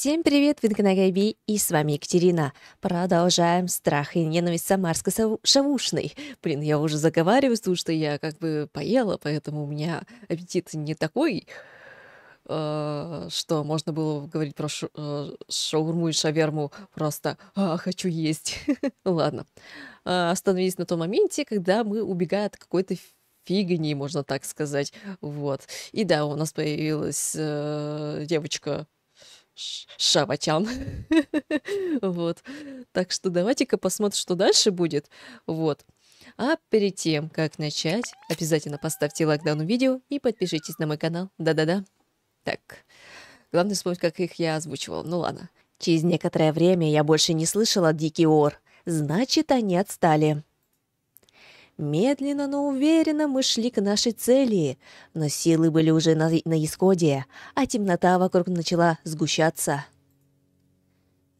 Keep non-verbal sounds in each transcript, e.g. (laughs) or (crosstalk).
Всем привет, Винканагайби, и с вами Екатерина. Продолжаем страх и ненависть самарской шавушной. Блин, я уже заговариваюсь, потому что я как бы поела, поэтому у меня аппетит не такой, а, что можно было говорить про ш, а, шаурму и шаверму просто а, «хочу есть». (laughs) Ладно, а, остановились на том моменте, когда мы, убегаем от какой-то фигни, можно так сказать, вот. И да, у нас появилась э, девочка Шаватян. (laughs) вот. Так что давайте-ка посмотрим, что дальше будет. Вот. А перед тем, как начать, обязательно поставьте лайк данному видео и подпишитесь на мой канал. Да-да-да. Так. Главное вспомнить, как их я озвучивал. Ну ладно. Через некоторое время я больше не слышала дикий ор. Значит, они отстали. Медленно, но уверенно мы шли к нашей цели, но силы были уже на, на исходе, а темнота вокруг начала сгущаться.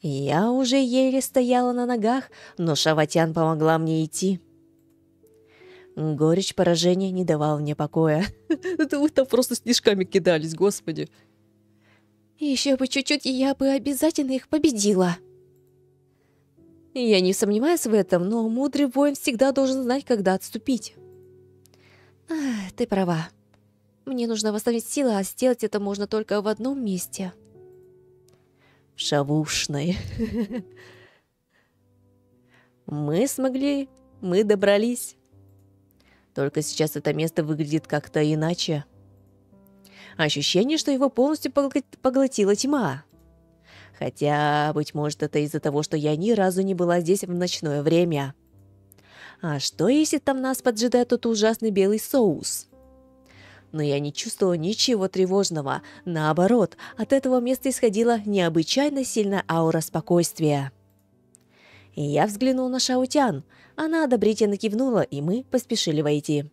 Я уже еле стояла на ногах, но Шаватян помогла мне идти. Горечь поражения не давала мне покоя. (laughs) Вы там просто снежками кидались, господи. Еще бы чуть-чуть, и я бы обязательно их победила. Я не сомневаюсь в этом, но мудрый воин всегда должен знать, когда отступить. Ах, ты права. Мне нужно восстановить силы, а сделать это можно только в одном месте. Шавушной. Мы смогли, мы добрались. Только сейчас это место выглядит как-то иначе. Ощущение, что его полностью поглотила тьма. Хотя, быть может, это из-за того, что я ни разу не была здесь в ночное время. А что, если там нас поджидает тот ужасный белый соус? Но я не чувствовала ничего тревожного. Наоборот, от этого места исходила необычайно сильная аура спокойствия. И я взглянул на Шаутян. Она одобрительно кивнула, и мы поспешили войти.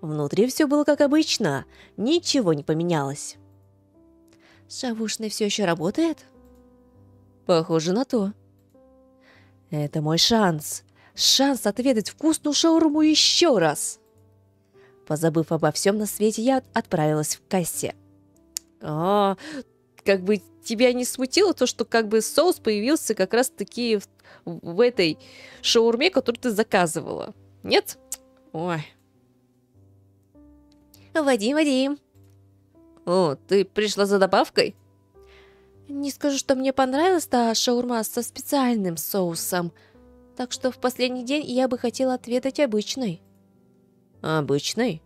Внутри все было как обычно, ничего не поменялось. Шавушный все еще работает? Похоже на то. Это мой шанс. Шанс отведать вкусную шаурму еще раз. Позабыв обо всем на свете, я отправилась в кассе. А, как бы тебя не смутило то, что как бы соус появился как раз-таки в, в этой шаурме, которую ты заказывала? Нет? Ой. Вадим, Вадим, «О, ты пришла за добавкой?» Не скажу, что мне понравилась та шаурма со специальным соусом. Так что в последний день я бы хотела отведать обычной. Обычной?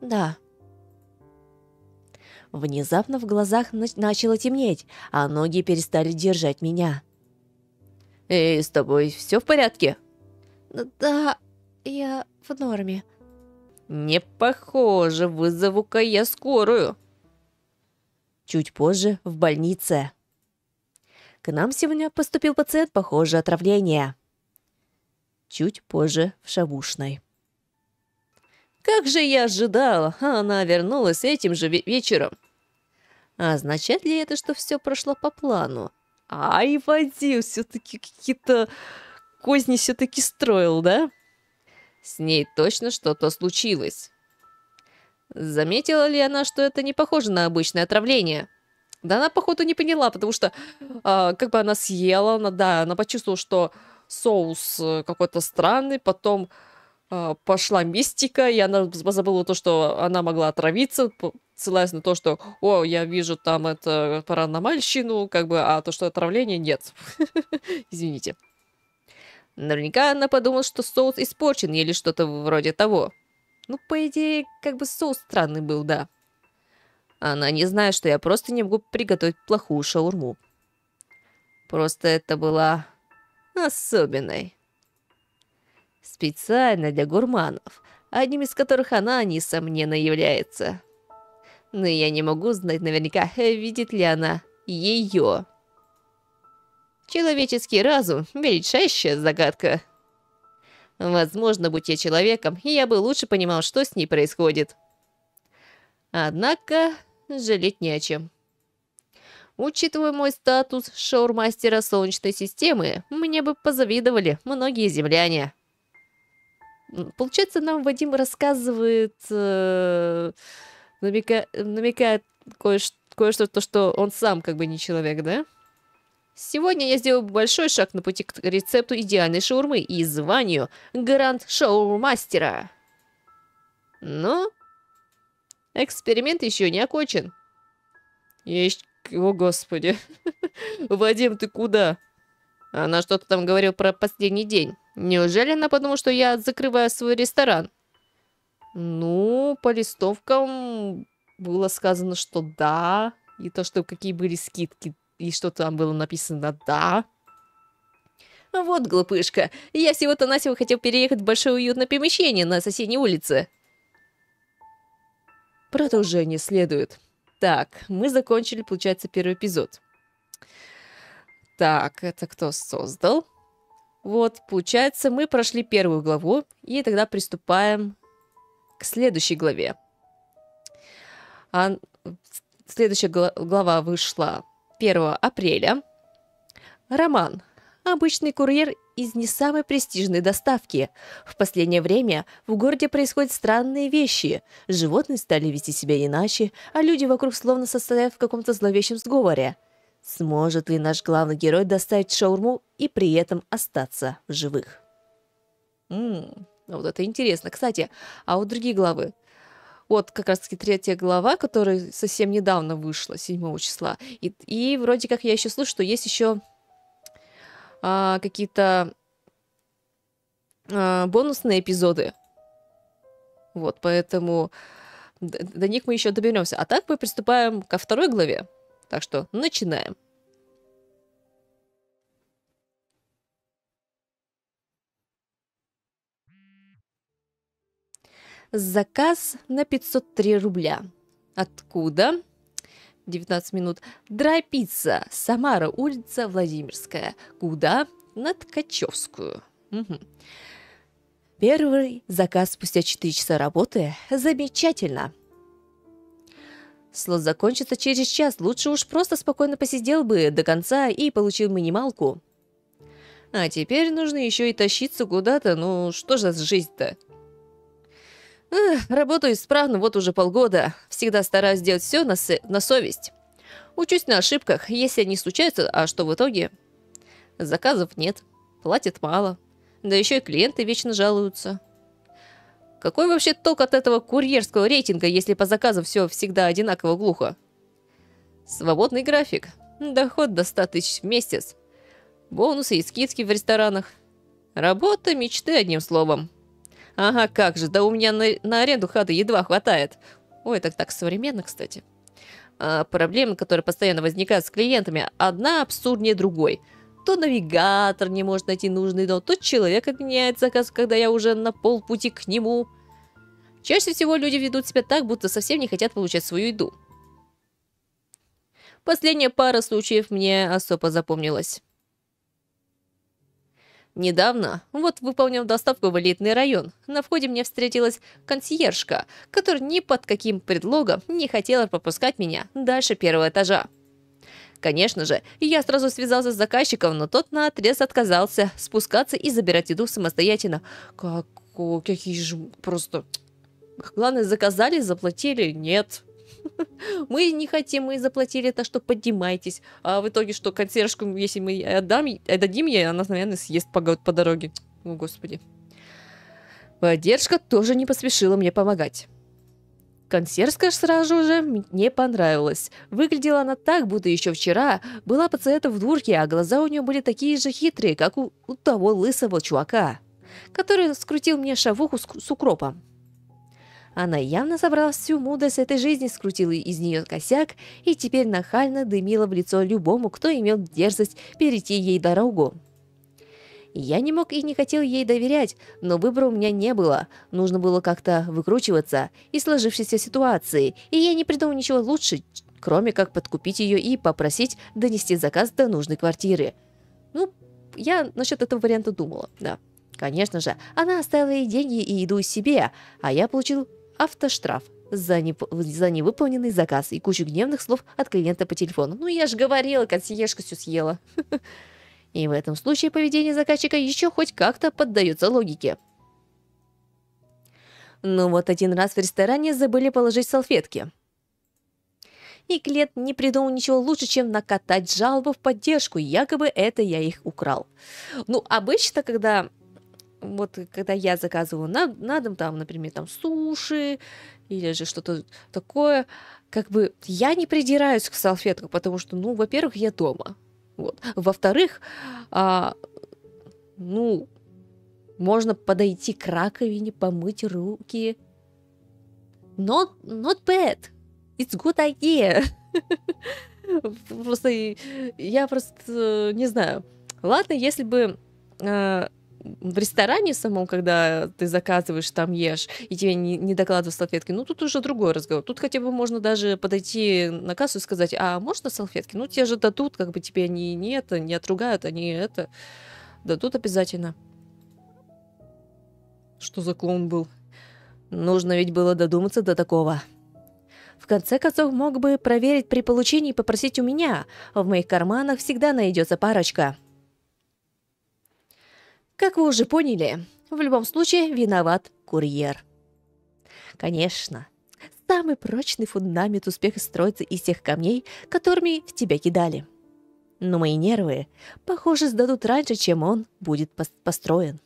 Да. Внезапно в глазах на начало темнеть, а ноги перестали держать меня. «Эй, с тобой все в порядке?» «Да, я в норме», «Не похоже, вызову-ка я скорую». Чуть позже в больнице. К нам сегодня поступил пациент, похоже, отравление. Чуть позже в шавушной. Как же я ожидала, она вернулась этим же вечером. А означает ли это, что все прошло по плану? Ай, Вадим, все-таки какие-то козни все-таки строил, да? С ней точно что-то случилось. Заметила ли она, что это не похоже на обычное отравление? Да она, походу, не поняла, потому что э, как бы она съела, она, да, она почувствовала, что соус э, какой-то странный, потом э, пошла мистика, и она забыла то, что она могла отравиться, ссылаясь на то, что «О, я вижу там это паранормальщину», как бы, а то, что отравление, нет. (laughs) Извините. Наверняка она подумала, что соус испорчен или что-то вроде того. Ну, по идее, как бы соус странный был, да. Она не знает, что я просто не могу приготовить плохую шаурму. Просто это была особенной. Специально для гурманов, одним из которых она, несомненно, является. Но я не могу знать наверняка, видит ли она ее. Человеческий разум – величайшая загадка. Возможно, будь я человеком, я бы лучше понимал, что с ней происходит. Однако, жалеть не о чем. Учитывая мой статус шаурмастера Солнечной системы, мне бы позавидовали многие земляне. Получается, нам Вадим рассказывает, э, намека, намекает кое-что, кое то, что он сам как бы не человек, да? Да. Сегодня я сделаю большой шаг на пути к рецепту идеальной шаурмы и званию Гранд Шаурмастера. Но эксперимент еще не окончен. Есть... О, господи. (laughs) Вадим, ты куда? Она что-то там говорила про последний день. Неужели она подумала, что я закрываю свой ресторан? Ну, по листовкам было сказано, что да. И то, что какие были скидки, и что там было написано «да». «Вот, глупышка, я всего-то насего хотел переехать в большое уютное помещение на соседней улице». Продолжение следует. Так, мы закончили, получается, первый эпизод. Так, это кто создал? Вот, получается, мы прошли первую главу, и тогда приступаем к следующей главе. А следующая глава вышла 1 апреля. Роман. Обычный курьер из не самой престижной доставки. В последнее время в городе происходят странные вещи. Животные стали вести себя иначе, а люди вокруг словно состоят в каком-то зловещем сговоре. Сможет ли наш главный герой доставить шаурму и при этом остаться в живых? Ммм, вот это интересно. Кстати, а у вот другие главы вот как раз-таки третья глава, которая совсем недавно вышла, 7 числа. И, и вроде как я еще слышу, что есть еще а, какие-то а, бонусные эпизоды. Вот, поэтому до, до них мы еще доберемся. А так мы приступаем ко второй главе. Так что начинаем. Заказ на 503 рубля. Откуда? 19 минут. Драйпицца. Самара, улица Владимирская. Куда? На Ткачевскую. Угу. Первый заказ спустя 4 часа работы. Замечательно. Слот закончится через час. Лучше уж просто спокойно посидел бы до конца и получил минималку. А теперь нужно еще и тащиться куда-то. Ну что же за жизнь-то? Эх, работаю исправно вот уже полгода. Всегда стараюсь делать все на, на совесть. Учусь на ошибках, если они случаются, а что в итоге? Заказов нет, платят мало. Да еще и клиенты вечно жалуются. Какой вообще толк от этого курьерского рейтинга, если по заказу все всегда одинаково глухо? Свободный график. Доход до 100 тысяч в месяц. Бонусы и скидки в ресторанах. Работа мечты, одним словом. Ага, как же, да у меня на, на аренду хаты едва хватает. Ой, так так современно, кстати. А, проблемы, которые постоянно возникают с клиентами, одна абсурднее другой. То навигатор не может найти нужный дом, то человек отменяет заказ, когда я уже на полпути к нему. Чаще всего люди ведут себя так, будто совсем не хотят получать свою еду. Последняя пара случаев мне особо запомнилась. Недавно, вот выполнил доставку в элитный район, на входе мне встретилась консьержка, которая ни под каким предлогом не хотела пропускать меня дальше первого этажа. Конечно же, я сразу связался с заказчиком, но тот наотрез отказался спускаться и забирать еду самостоятельно. Как, какие же просто... Главное, заказали, заплатили, нет. (laughs) Мы не хотим, мы заплатили то, что поднимайтесь. А в итоге, что консьержку, если мы отдам, отдадим ей, она, наверное, съест по, по дороге. О, господи. Поддержка тоже не поспешила мне помогать. Консьержка сразу же мне понравилась. Выглядела она так, будто еще вчера была пациента в дурке, а глаза у нее были такие же хитрые, как у, у того лысого чувака, который скрутил мне шавуху с, с укропом. Она явно собрала всю мудрость этой жизни, скрутила из нее косяк и теперь нахально дымила в лицо любому, кто имел дерзость перейти ей дорогу. Я не мог и не хотел ей доверять, но выбора у меня не было. Нужно было как-то выкручиваться из сложившейся ситуации, и я не придумал ничего лучше, кроме как подкупить ее и попросить донести заказ до нужной квартиры. Ну, я насчет этого варианта думала, да. Конечно же, она оставила ей деньги и еду себе, а я получил автоштраф за, не, за невыполненный заказ и кучу гневных слов от клиента по телефону. «Ну я же говорила, консьержка все съела». (laughs) И в этом случае поведение заказчика еще хоть как-то поддается логике. Ну вот один раз в ресторане забыли положить салфетки. И Клет не придумал ничего лучше, чем накатать жалобу в поддержку, якобы это я их украл. Ну, обычно, когда вот э, когда я заказываю на, на дом, там, например, там суши или же что-то такое, как бы я не придираюсь к салфеткам, потому что, ну, во-первых, я дома. Вот. Во-вторых, а, ну, можно подойти к раковине, помыть руки. Not, not bad. It's good idea. (laughs) Просто я просто э, не знаю. Ладно, если бы э, в ресторане самом, когда ты заказываешь, там ешь, и тебе не, не докладывают салфетки, ну тут уже другой разговор. Тут хотя бы можно даже подойти на кассу и сказать, а можно салфетки? Ну те же дадут, как бы тебе они не это, не отругают, они это дадут обязательно. Что за клоун был? Нужно ведь было додуматься до такого. В конце концов, мог бы проверить при получении и попросить у меня. В моих карманах всегда найдется парочка. Как вы уже поняли, в любом случае виноват курьер. Конечно, самый прочный фундамент успеха строится из тех камней, которыми в тебя кидали. Но мои нервы, похоже, сдадут раньше, чем он будет построен.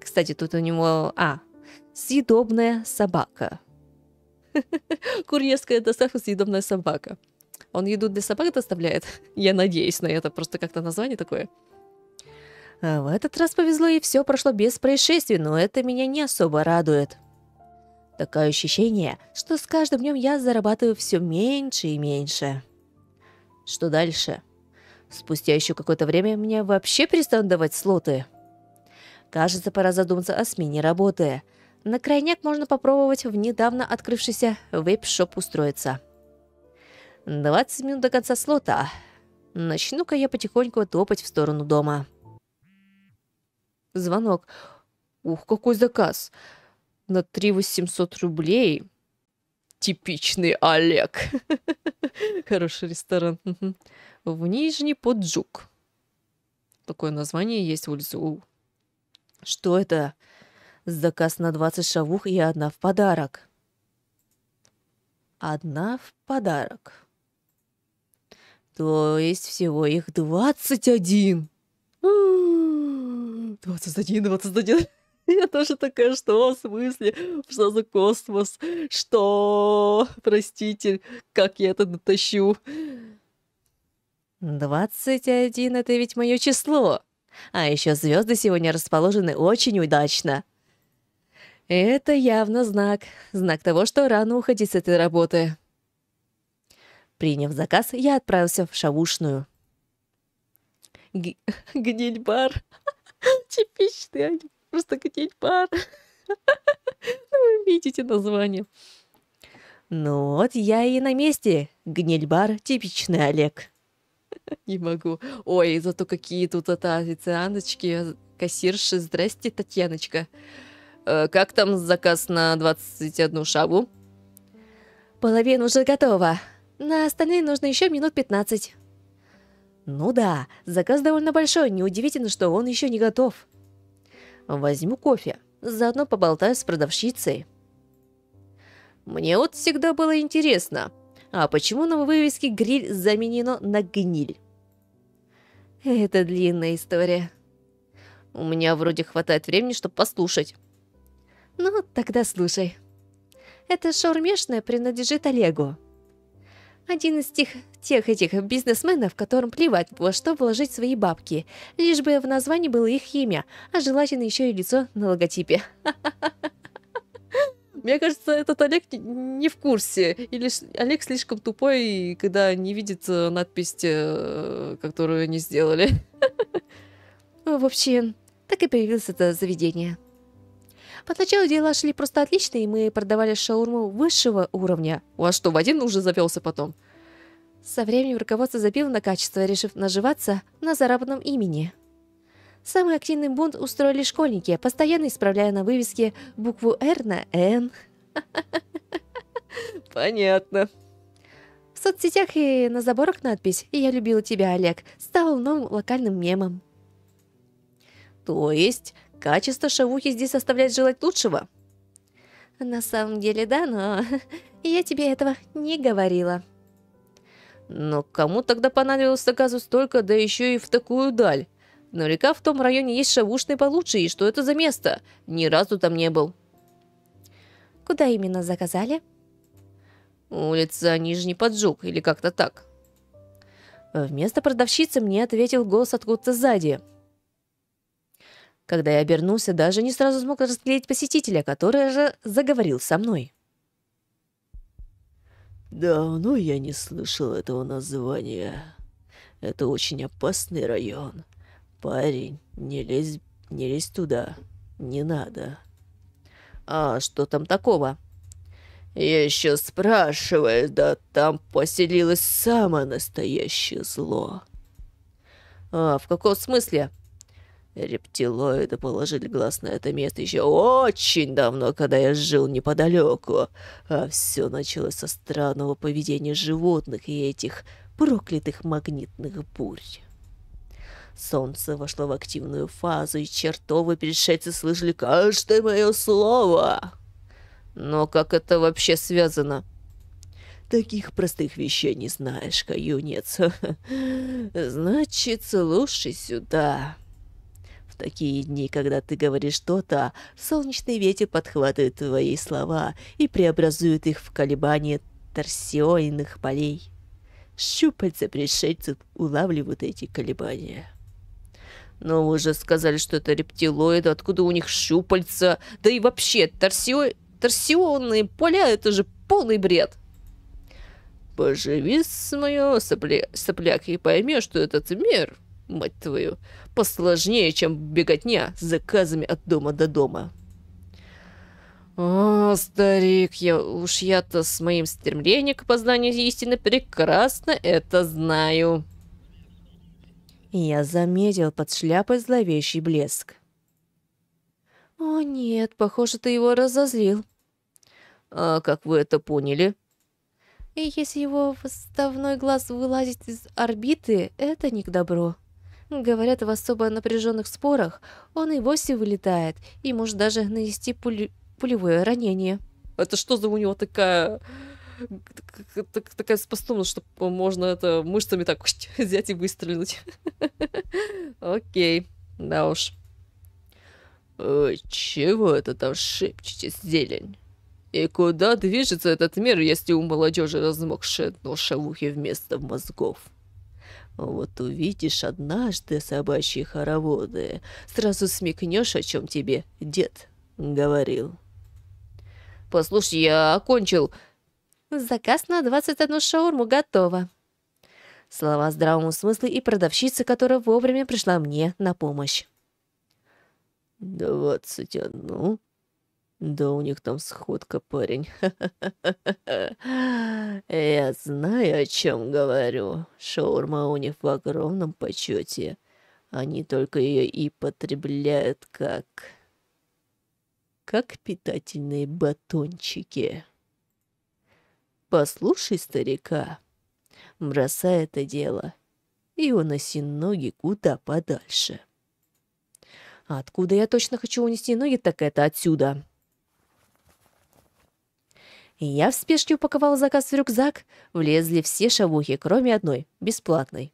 Кстати, тут у него... А, съедобная собака. (laughs) Курьерская доставка съедобная собака. Он еду для собак доставляет? (laughs) Я надеюсь на это, просто как-то название такое. А в этот раз повезло, и все прошло без происшествий, но это меня не особо радует. Такое ощущение, что с каждым днем я зарабатываю все меньше и меньше. Что дальше? Спустя еще какое-то время мне вообще перестанут давать слоты. Кажется, пора задуматься о смене работы. На крайняк можно попробовать в недавно открывшийся веб шоп устроиться. 20 минут до конца слота. Начну-ка я потихоньку топать в сторону дома. Звонок. Ух, какой заказ. На 3 800 рублей. Типичный Олег. (laughs) Хороший ресторан. В Нижний Поджук. Такое название есть в Ульзу. Что это? Заказ на 20 шавух и одна в подарок. Одна в подарок. То есть всего их 21. (gasps) 21, 21. (laughs) Я тоже такая, что, в смысле, что за космос, что, простите, как я это дотащу. 21 — это ведь мое число. А еще звезды сегодня расположены очень удачно. Это явно знак. Знак того, что рано уходить с этой работы. Приняв заказ, я отправился в шавушную. Г (laughs) бар типичные, просто катить нибудь (laughs) ну, Вы видите название. Ну вот я и на месте. Гнильбар типичный Олег. Не могу. Ой, зато какие тут это официанточки, э, кассирши. Здрасте, Татьяночка. Э, как там заказ на 21 шагу? Половина уже готова. На остальные нужно еще минут 15. Ну да, заказ довольно большой. Неудивительно, что он еще не готов. Возьму кофе, заодно поболтаю с продавщицей. Мне вот всегда было интересно, а почему на вывеске гриль заменено на гниль? Это длинная история. У меня вроде хватает времени, чтобы послушать. Ну, тогда слушай. Это шаурмешная принадлежит Олегу. Один из тех, тех этих бизнесменов, которым плевать, во что вложить свои бабки. Лишь бы в названии было их имя, а желательно еще и лицо на логотипе. (laughs) Мне кажется, этот Олег не в курсе. Или Олег слишком тупой, когда не видит э, надпись, э, которую они сделали. (laughs) Вообще, так и появилось это заведение. Поначалу дела шли просто отлично, и мы продавали шаурму высшего уровня. У вас что, в один уже завелся потом? Со временем руководство забило на качество, решив наживаться на заработном имени. Самый активный бунт устроили школьники, постоянно исправляя на вывеске букву «Р» на «Н». (laughs) Понятно. В соцсетях и на заборах надпись «Я любила тебя, Олег» стала новым локальным мемом. То есть Качество шавухи здесь оставляет желать лучшего. На самом деле, да, но (laughs) я тебе этого не говорила. Но кому тогда понадобилось заказу столько, да еще и в такую даль? Но Наверняка в том районе есть шавушные получше, и что это за место? Ни разу там не был. Куда именно заказали? Улица Нижний Поджук или как-то так. Вместо продавщицы мне ответил голос откуда-то сзади. Когда я обернулся, даже не сразу смог расклеить посетителя, который же заговорил со мной. «Давно ну, я не слышал этого названия. Это очень опасный район. Парень, не лезь, не лезь туда. Не надо». «А что там такого?» Я еще спрашиваю, да там поселилось самое настоящее зло. А, в каком смысле? Рептилоиды положили глаз на это место еще очень давно, когда я жил неподалеку. А все началось со странного поведения животных и этих проклятых магнитных бурь. Солнце вошло в активную фазу, и чертовы пришельцы слышали каждое мое слово. Но как это вообще связано? Таких простых вещей не знаешь, каюнец. (laughs) Значит, слушай сюда такие дни, когда ты говоришь что-то, солнечный ветер подхватывает твои слова и преобразует их в колебания торсионных полей. Щупальца пришельцев улавливают эти колебания. Но вы же сказали, что это рептилоиды, откуда у них щупальца? Да и вообще, торсио... торсионные поля — это же полный бред. Поживи с моё сопля... сопляк и поймешь, что этот мир мать твою, посложнее, чем беготня с заказами от дома до дома. О, старик, я уж я-то с моим стремлением к познанию истины прекрасно это знаю. Я заметил под шляпой зловещий блеск. О нет, похоже, ты его разозлил. А как вы это поняли? И если его выставной глаз вылазит из орбиты, это не к добру. Говорят, в особо напряженных спорах он и вовсе вылетает и может даже нанести пуль... пулевое ранение. Это что за у него такая... такая способность, что можно это мышцами так (laughs) взять и выстрелить. (laughs) Окей, да уж. Э, чего это там шепчете, зелень? И куда движется этот мир, если у молодежи размокшие ноша в ухе вместо мозгов? Вот увидишь однажды собачьи хороводы, сразу смекнешь, о чем тебе дед говорил. «Послушай, я окончил...» «Заказ на 21 шаурму готово». Слова здравому смыслу и продавщица, которая вовремя пришла мне на помощь. «Двадцать одну?» Да у них там сходка, парень. (laughs) Я знаю, о чем говорю. Шаурма у них в огромном почете. Они только ее и потребляют как... Как питательные батончики. Послушай старика. Бросай это дело и уноси ноги куда подальше. Откуда я точно хочу унести ноги, так это отсюда. Я в спешке упаковал заказ в рюкзак. Влезли все шавухи, кроме одной, бесплатной.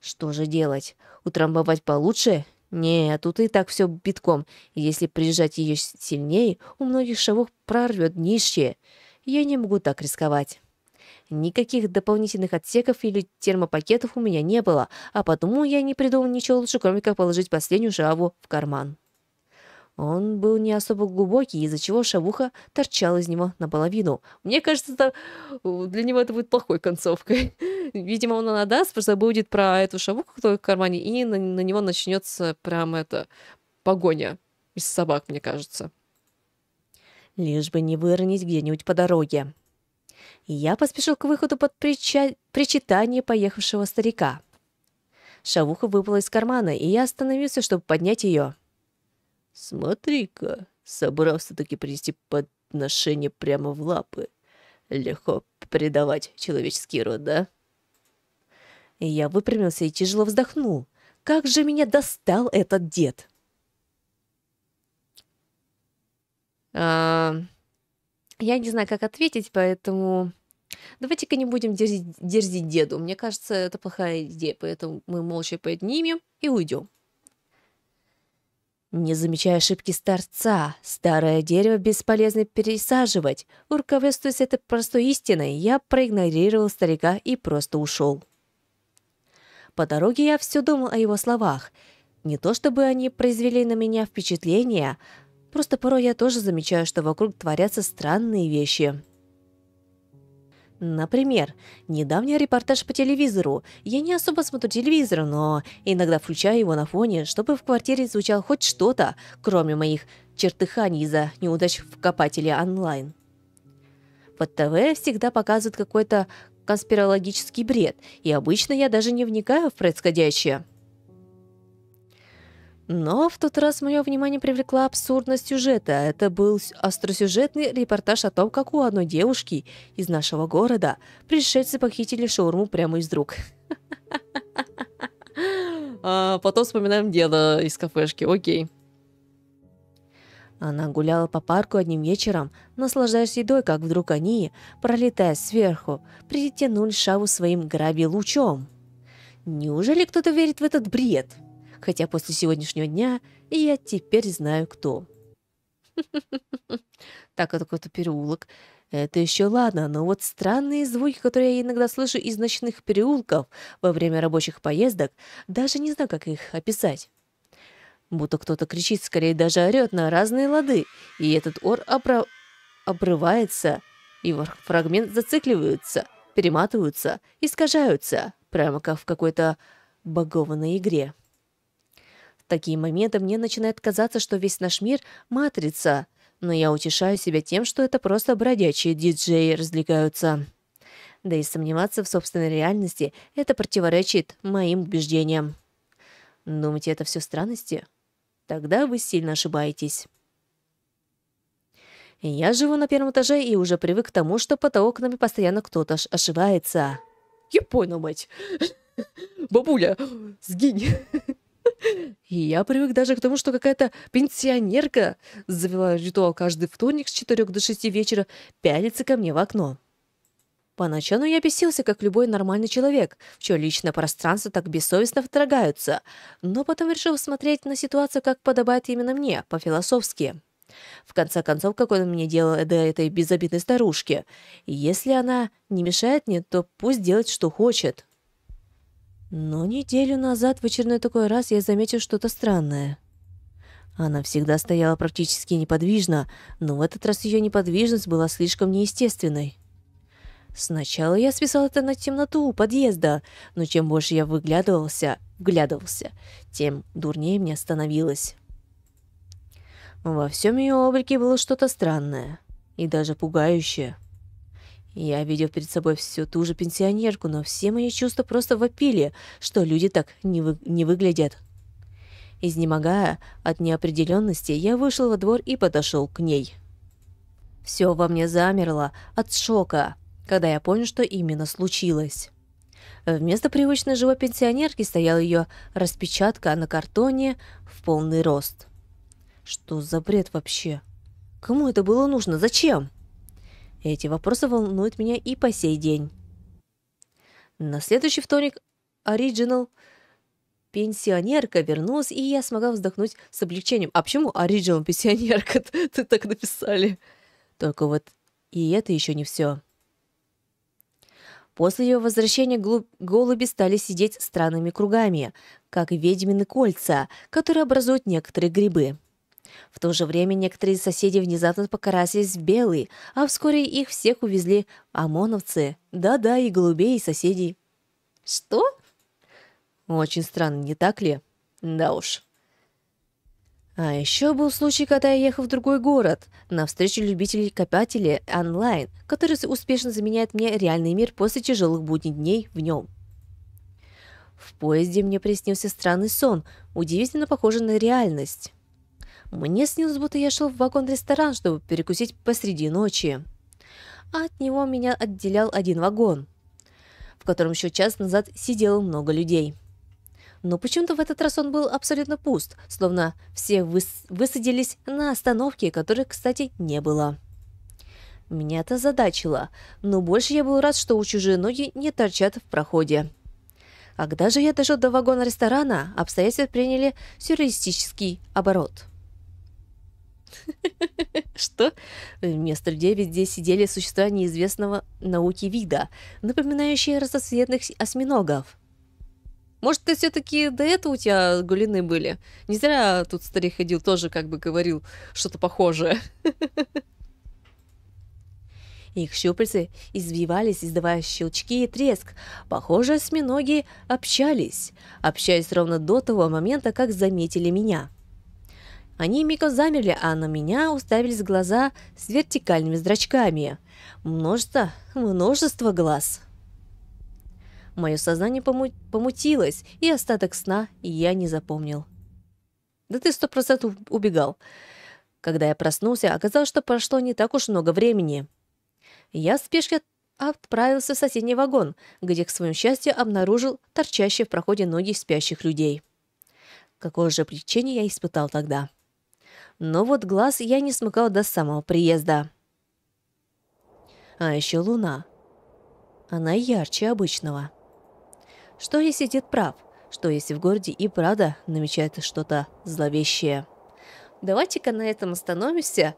Что же делать? Утрамбовать получше? Нет, тут и так все битком. Если прижать ее сильнее, у многих шавух прорвет днище. Я не могу так рисковать. Никаких дополнительных отсеков или термопакетов у меня не было, а потому я не придумал ничего лучше, кроме как положить последнюю шаву в карман. Он был не особо глубокий, из-за чего шавуха торчала из него наполовину. Мне кажется, это, для него это будет плохой концовкой. (laughs) Видимо, он отдаст, просто забудет про эту шавуху, которая в кармане, и на, на него начнется прям это погоня из собак, мне кажется. Лишь бы не выронить где-нибудь по дороге. я поспешил к выходу под прича... причитание поехавшего старика. Шавуха выпала из кармана, и я остановился, чтобы поднять ее. Смотри-ка, собрался-таки принести подношение прямо в лапы. Легко предавать человеческий род, да? Я выпрямился и тяжело вздохнул. Как же меня достал этот дед! А, я не знаю, как ответить, поэтому... Давайте-ка не будем дерзить, дерзить деду. Мне кажется, это плохая идея, поэтому мы молча поднимем и уйдем. Не замечая ошибки старца, старое дерево бесполезно пересаживать. Руководствуясь этой простой истиной, я проигнорировал старика и просто ушел. По дороге я все думал о его словах. Не то чтобы они произвели на меня впечатление, просто порой я тоже замечаю, что вокруг творятся странные вещи. Например, недавний репортаж по телевизору. Я не особо смотрю телевизор, но иногда включаю его на фоне, чтобы в квартире звучало хоть что-то, кроме моих чертыханий за неудач в копателе онлайн. По ТВ всегда показывают какой-то конспирологический бред, и обычно я даже не вникаю в происходящее. Но в тот раз мое внимание привлекла абсурдность сюжета. Это был остросюжетный репортаж о том, как у одной девушки из нашего города пришельцы похитили шаурму прямо из рук. (laughs) А потом вспоминаем дело из кафешки. Окей. Она гуляла по парку одним вечером, наслаждаясь едой, как вдруг они, пролетая сверху, притянули шаву своим граби лучом. Неужели кто-то верит в этот бред? — хотя после сегодняшнего дня я теперь знаю, кто. (laughs) Так, это какой-то переулок. Это еще ладно, но вот странные звуки, которые я иногда слышу из ночных переулков во время рабочих поездок, даже не знаю, как их описать. Будто кто-то кричит, скорее даже орет на разные лады, и этот ор опро... обрывается, и фрагмент зацикливаются, перематываются, искажаются, прямо как в какой-то багованной игре. В такие моменты мне начинает казаться, что весь наш мир — матрица. Но я утешаю себя тем, что это просто бродячие диджеи развлекаются. Да и сомневаться в собственной реальности — это противоречит моим убеждениям. Думаете, это все странности? Тогда вы сильно ошибаетесь. Я живу на первом этаже и уже привык к тому, что под окнами постоянно кто-то ошибается. Я понял, мать. Бабуля, сгинь. И я привык даже к тому, что какая-то пенсионерка завела ритуал каждый вторник с 4 до 6 вечера, пялится ко мне в окно. Поначалу я бесился, как любой нормальный человек, в чье личное пространство так бессовестно вторгаются, но потом решил смотреть на ситуацию, как подобает именно мне, по-философски. В конце концов, какое мне дело до этой безобидной старушки? Если она не мешает мне, то пусть делает, что хочет. Но неделю назад в очередной такой раз я заметил что-то странное. Она всегда стояла практически неподвижно, но в этот раз ее неподвижность была слишком неестественной. Сначала я списал это на темноту у подъезда, но чем больше я выглядывался, вглядывался, тем дурнее мне становилось. Во всем ее облике было что-то странное и даже пугающее. Я видел перед собой всю ту же пенсионерку, но все мои чувства просто вопили, что люди так не, вы... не выглядят. Изнемогая от неопределенности, я вышел во двор и подошел к ней. Все во мне замерло от шока, когда я понял, что именно случилось. Вместо привычной живой пенсионерки стояла ее распечатка на картоне в полный рост. Что за бред вообще? Кому это было нужно? Зачем? Эти вопросы волнуют меня и по сей день. На следующий вторник оригинал пенсионерка вернулась, и я смогла вздохнуть с облегчением. А почему оригинал пенсионерка? (laughs) Ты так написали. Только вот и это еще не все. После ее возвращения голуби стали сидеть странными кругами, как ведьмины кольца, которые образуют некоторые грибы. В то же время некоторые соседи внезапно покрасились в белый, а вскоре их всех увезли ОМОНовцы. Да-да, и голубей, и соседей. Что? Очень странно, не так ли? Да уж. А еще был случай, когда я ехал в другой город, на встречу любителей-копателей онлайн, которые успешно заменяют мне реальный мир после тяжелых будних дней в нем. В поезде мне приснился странный сон, удивительно похожий на реальность. Мне снилось, будто я шел в вагон-ресторан, чтобы перекусить посреди ночи. А от него меня отделял один вагон, в котором еще час назад сидело много людей. Но почему-то в этот раз он был абсолютно пуст, словно все выс высадились на остановке, которой, кстати, не было. Меня это задачило, но больше я был рад, что у чужие ноги не торчат в проходе. А когда же я дошел до вагона ресторана, обстоятельства приняли сюрреалистический оборот. (laughs) Что? Вместо людей везде сидели существа неизвестного науки вида, напоминающие разноцветных осьминогов. Может, ты все-таки до этого у тебя гулины были? Не зря тут старик ходил, тоже как бы говорил что-то похожее. (laughs) Их щупальцы извивались, издавая щелчки и треск. Похоже, осьминоги общались. общаясь ровно до того момента, как заметили меня. Они мигом замерли, а на меня уставились глаза с вертикальными зрачками. Множество, множество глаз. Мое сознание пому помутилось, и остаток сна я не запомнил. Да ты сто процентов убегал. Когда я проснулся, оказалось, что прошло не так уж много времени. Я в спешке отправился в соседний вагон, где, к своему счастью, обнаружил торчащие в проходе ноги спящих людей. Какое же причине я испытал тогда? но вот глаз я не смыкал до самого приезда. А еще луна. Она ярче обычного. Что если дед прав? Что если в городе и правда намечается что-то зловещее? Давайте-ка на этом остановимся.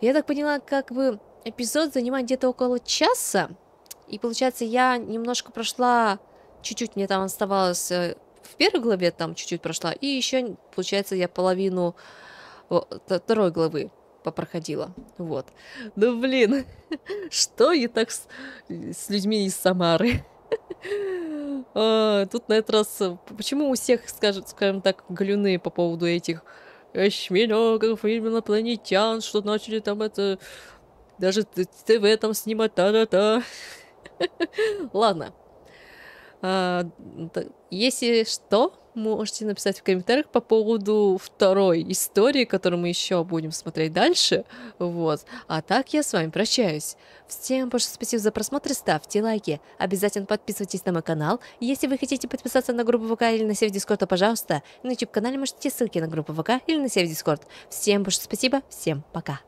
Я так поняла, как бы эпизод занимает где-то около часа. И получается, я немножко прошла, чуть-чуть мне там оставалось э, в первой главе, там чуть-чуть прошла, и еще, получается, я половину второй главы попроходила. Вот. Ну, блин, (laughs) что я так с, с людьми из Самары? (laughs) А, тут на этот раз... Почему у всех, скажут, скажем так, глюны по поводу этих шмелёков, э, инопланетян, что начали там это... Даже ТВ там снимать, та-да-та. (laughs) Ладно. А, если что, можете написать в комментариях по поводу второй истории, которую мы еще будем смотреть дальше. Вот. А так я с вами прощаюсь. Всем большое спасибо за просмотр, ставьте лайки. Обязательно подписывайтесь на мой канал. Если вы хотите подписаться на группу ВК или на сервер Дискорд, то пожалуйста. На YouTube-канале можете ссылки на группу ВК или на сервер Дискорд. Всем большое спасибо, всем пока.